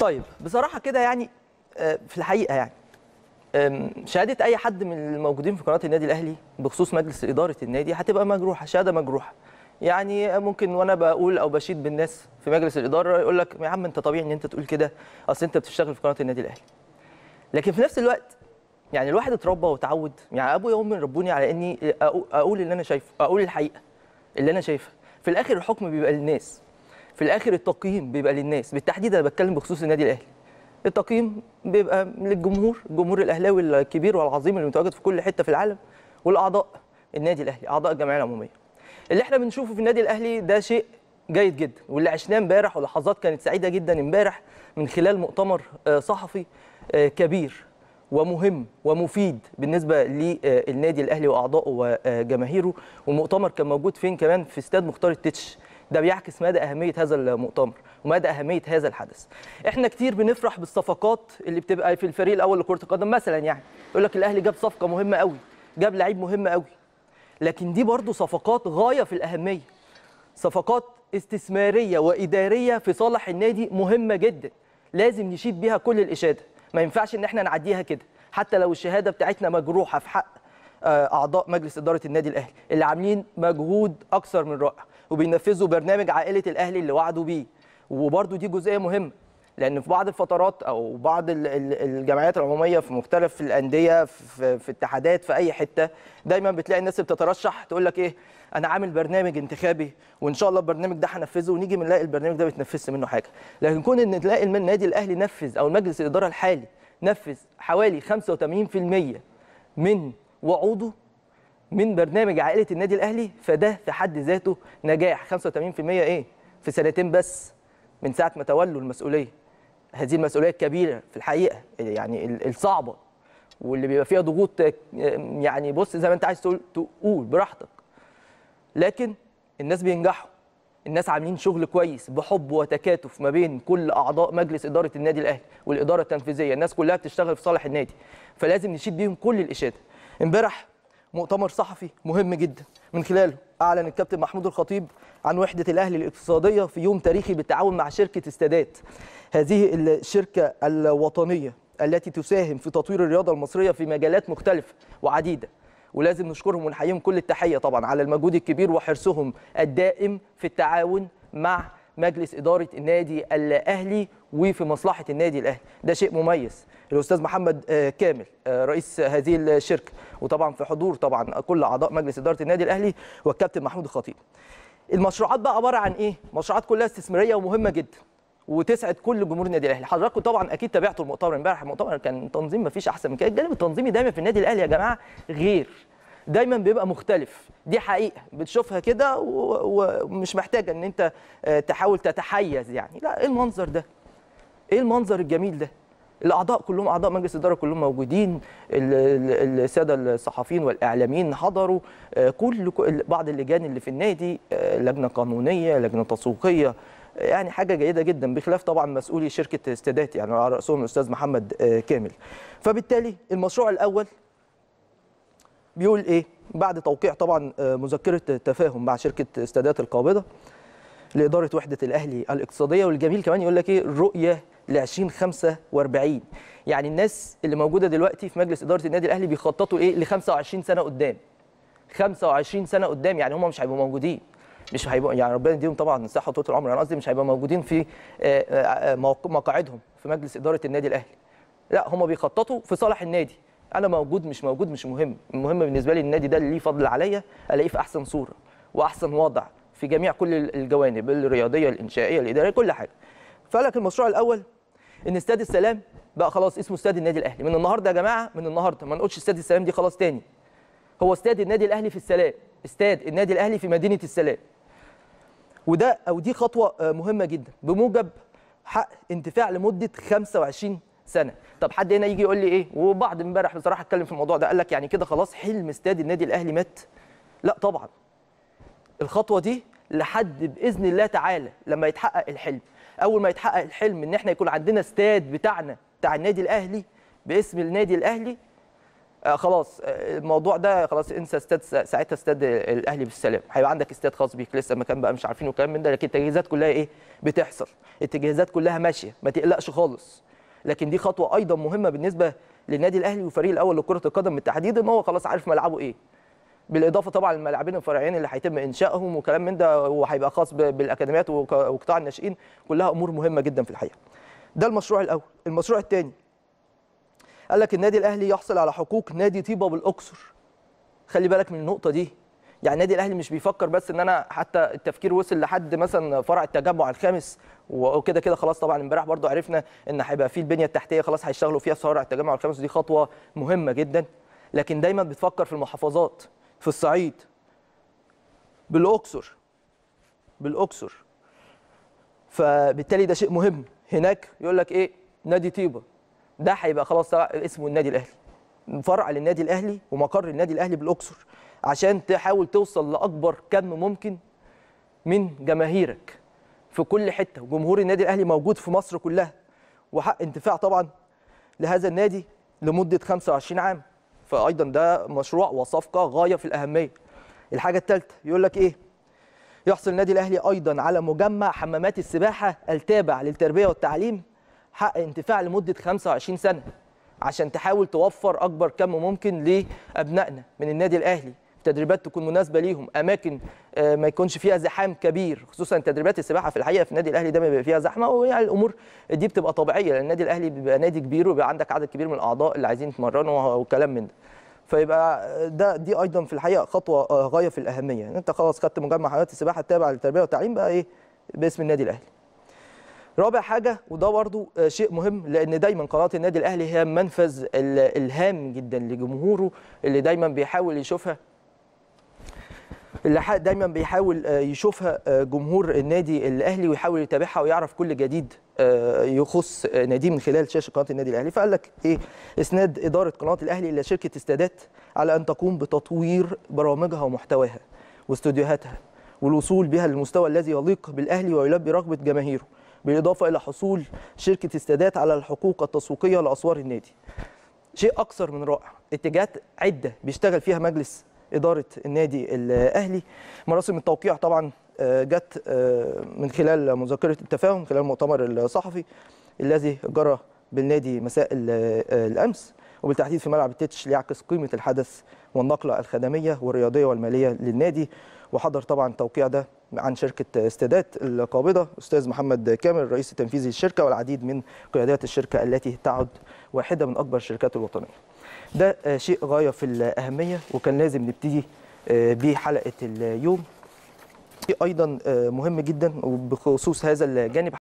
طيب بصراحه كده يعني آه، في الحقيقه يعني شهاده اي حد من الموجودين في قناه النادي الاهلي بخصوص مجلس اداره النادي هتبقى مجروحه شهاده مجروحه يعني ممكن وانا بقول او بشيد بالناس في مجلس الاداره يقول لك يا عم انت طبيعي ان انت تقول كده اصل انت بتشتغل في قناه النادي الاهلي لكن في نفس الوقت يعني الواحد اتربى وتعود يعني ابويا وامي ربوني على اني اقول اللي انا شايفه اقول الحقيقه اللي انا شايفها في الاخر الحكم بيبقى للناس في الاخر التقييم بيبقى للناس بالتحديد انا بتكلم بخصوص النادي الاهلي التقييم بيبقى للجمهور الجمهور الاهلاوي الكبير والعظيم اللي متواجد في كل حته في العالم والاعضاء النادي الاهلي اعضاء الجمعيه العموميه اللي احنا بنشوفه في النادي الاهلي ده شيء جيد جدا واللي عشناه امبارح ولحظات كانت سعيده جدا امبارح من خلال مؤتمر آه، صحفي آه، كبير ومهم ومفيد بالنسبه للنادي الاهلي واعضائه وجماهيره والمؤتمر كان موجود فين كمان في استاد مختار التتش ده بيعكس مدى اهميه هذا المؤتمر ومدى اهميه هذا الحدث احنا كتير بنفرح بالصفقات اللي بتبقى في الفريق الاول لكره القدم مثلا يعني يقول لك الاهلي جاب صفقه مهمه قوي جاب لعيب مهم قوي لكن دي برضو صفقات غايه في الاهميه صفقات استثماريه واداريه في صالح النادي مهمه جدا لازم نشيد بيها كل الاشاده ما ينفعش ان احنا نعديها كده حتى لو الشهاده بتاعتنا مجروحه في حق آه، اعضاء مجلس اداره النادي الاهلي اللي عاملين مجهود اكثر من رائع وبينفذوا برنامج عائله الاهلي اللي وعدوا بيه وبرده دي جزئيه مهمه لان في بعض الفترات او بعض الجمعيات العموميه في مختلف الانديه في اتحادات في اي حته دايما بتلاقي الناس اللي بتترشح تقول لك ايه انا عامل برنامج انتخابي وان شاء الله البرنامج ده هنفذه ونيجي بنلاقي البرنامج ده ما بيتنفذش منه حاجه لكن كون ان تلاقي النادي الاهلي نفذ او مجلس الاداره الحالي نفذ حوالي 85% من وعوده من برنامج عائله النادي الاهلي فده في حد ذاته نجاح 85% ايه في سنتين بس من ساعه ما تولوا المسؤوليه هذه المسؤوليه الكبيره في الحقيقه يعني الصعبه واللي بيبقى فيها ضغوط يعني بص زي ما انت عايز تقول تقول براحتك لكن الناس بينجحوا الناس عاملين شغل كويس بحب وتكاتف ما بين كل اعضاء مجلس اداره النادي الاهلي والاداره التنفيذيه الناس كلها بتشتغل في صالح النادي فلازم نشيد بيهم كل الاشاده امبارح مؤتمر صحفي مهم جدا من خلاله اعلن الكابتن محمود الخطيب عن وحده الاهلي الاقتصاديه في يوم تاريخي بالتعاون مع شركه استادات هذه الشركه الوطنيه التي تساهم في تطوير الرياضه المصريه في مجالات مختلفه وعديده ولازم نشكرهم ونحييهم كل التحيه طبعا على المجهود الكبير وحرصهم الدائم في التعاون مع مجلس اداره النادي الاهلي وفي مصلحه النادي الاهلي ده شيء مميز الاستاذ محمد آه، كامل آه، رئيس هذه الشركه وطبعا في حضور طبعا كل اعضاء مجلس اداره النادي الاهلي والكابتن محمود الخطيب المشروعات بقى عباره عن ايه مشروعات كلها استثماريه ومهمه جدا وتسعد كل جمهور النادي الاهلي حضراتكم طبعا اكيد تابعتوا المؤتمر امبارح المؤتمر كان تنظيم ما فيش احسن من كده الجانب التنظيمي دايما في النادي الاهلي يا جماعه غير دايما بيبقى مختلف دي حقيقه بتشوفها كده ومش محتاجه ان انت آه، تحاول تتحيز يعني لا ايه المنظر ده ايه المنظر الجميل ده الاعضاء كلهم اعضاء مجلس الاداره كلهم موجودين الساده الصحفيين والاعلاميين حضروا آه، كل بعض اللجان اللي في النادي آه، لجنه قانونيه لجنه تسويقيه يعني حاجه جيده جدا بخلاف طبعا مسؤولي شركه استادات يعني على راسهم الاستاذ محمد كامل فبالتالي المشروع الاول بيقول ايه بعد توقيع طبعا آه، مذكره تفاهم مع شركه استادات القابضه لاداره وحده الاهلي الاقتصاديه والجميل كمان يقول لك ايه الرؤيه ل 2045 يعني الناس اللي موجوده دلوقتي في مجلس اداره النادي الاهلي بيخططوا ايه ل 25 سنه قدام 25 سنه قدام يعني هم مش هيبقوا موجودين مش هيبقوا يعني ربنا يديهم طبعا الصحه وطول العمر انا قصدي مش هيبقوا موجودين في آه، آه، مقاعدهم في مجلس اداره النادي الاهلي لا هم بيخططوا في صالح النادي انا موجود مش موجود مش مهم المهم بالنسبه لي النادي ده اللي ليه فضل عليا الاقيه في احسن صوره واحسن وضع في جميع كل الجوانب الرياضيه الانشائيه الاداريه كل حاجه فلك المشروع الاول ان استاد السلام بقى خلاص اسمه استاد النادي الاهلي من النهارده يا جماعه من النهارده ما نقولش استاد السلام دي خلاص تاني هو استاد النادي الاهلي في السلام استاد النادي الاهلي في مدينه السلام وده او دي خطوه آه، مهمه جدا بموجب حق انتفاع لمده 25 سنه طب حد هنا يجي يقول لي ايه وبعض امبارح بصراحه اتكلم في الموضوع ده قال لك يعني كده خلاص حلم استاد النادي الاهلي مات لا طبعا الخطوه دي لحد باذن الله تعالى لما يتحقق الحلم اول ما يتحقق الحلم ان احنا يكون عندنا استاد بتاعنا بتاع النادي الاهلي باسم النادي الاهلي آه خلاص آه الموضوع ده خلاص انسى استاد ساعتها استاد الاهلي بالسلام هيبقى عندك استاد خاص بيك لسه مكان بقى مش عارفين وكلام من ده لكن التجهيزات كلها ايه بتحصل التجهيزات كلها ماشيه ما تقلقش خالص لكن دي خطوه ايضا مهمه بالنسبه للنادي الاهلي والفريق الاول لكره القدم بالتحديد ان هو خلاص عارف ملعبه ايه بالاضافه طبعا للملاعبين الفرعيين اللي هيتم انشائهم وكلام من ده وهيبقى خاص بالاكاديميات وقطاع الناشئين كلها امور مهمه جدا في الحقيقه ده المشروع الاول المشروع الثاني قال لك النادي الاهلي يحصل على حقوق نادي طيبه بالاقصر خلي بالك من النقطه دي يعني النادي الاهلي مش بيفكر بس ان انا حتى التفكير وصل لحد مثلا فرع التجمع الخامس وكده كده خلاص طبعا امبارح برضو عرفنا ان هيبقى في البنيه التحتيه خلاص هيشتغلوا فيها في شوارع التجمع الخامس ودي خطوه مهمه جدا لكن دايما بتفكر في المحافظات في الصعيد بالاقصر بالاقصر فبالتالي ده شيء مهم هناك يقول لك ايه نادي طيبه ده هيبقى خلاص اسمه النادي الاهلي فرع للنادي الاهلي ومقر النادي الاهلي بالاقصر عشان تحاول توصل لاكبر كم ممكن من جماهيرك في كل حته وجمهور النادي الاهلي موجود في مصر كلها وحق انتفاع طبعا لهذا النادي لمده 25 عام فايضا ده مشروع وصفقه غايه في الاهميه الحاجه الثالثه يقول لك ايه يحصل النادي الاهلي ايضا على مجمع حمامات السباحه التابع للتربيه والتعليم حق انتفاع لمده 25 سنه عشان تحاول توفر اكبر كم ممكن لابنائنا من النادي الاهلي تدريبات تكون مناسبه ليهم اماكن آه، ما يكونش فيها زحام كبير خصوصا تدريبات السباحه في الحقيقه في النادي الاهلي دايما بيبقى فيها زحمه ويعني الامور دي بتبقى طبيعيه لان النادي الاهلي بيبقى نادي كبير وبيبقى عندك عدد كبير من الاعضاء اللي عايزين يتمرنوا وكلام من ده فيبقى ده دي ايضا في الحقيقه خطوه آه، غايه في الاهميه يعني انت خلاص خدت مجمع حيوانات السباحه التابع للتربيه والتعليم بقى ايه باسم النادي الاهلي رابع حاجه وده برضو آه، شيء مهم لان دايما قناه النادي الاهلي هي منفذ الهام جدا لجمهوره اللي دايما بيحاول يشوفها اللي دايما بيحاول آه، يشوفها آه، جمهور النادي الاهلي ويحاول يتابعها ويعرف كل جديد آه، يخص ناديه من خلال شاشه قناه النادي الاهلي فقال لك ايه اسناد اداره قناه الاهلي الى شركه استادات على ان تقوم بتطوير برامجها ومحتواها واستوديوهاتها والوصول بها للمستوى الذي يليق بالاهلي ويلبي رغبه جماهيره بالاضافه الى حصول شركه استادات على الحقوق التسويقيه لاسوار النادي شيء اكثر من رائع اتجاهات عده بيشتغل فيها مجلس اداره النادي الاهلي مراسم التوقيع طبعا آه، جت آه، من خلال مذكره التفاهم خلال المؤتمر الصحفي الذي جرى بالنادي مساء آه، الامس وبالتحديد في ملعب التتش ليعكس قيمه الحدث والنقله الخدميه والرياضيه والماليه للنادي وحضر طبعا التوقيع ده عن شركه استادات القابضه استاذ محمد كامل الرئيس التنفيذي للشركه والعديد من قيادات الشركه التي تعد واحده من اكبر الشركات الوطنيه ده آه، شيء غايه في الاهميه وكان لازم نبتدي بيه آه، حلقه اليوم ايضا آه، مهم جدا وبخصوص هذا الجانب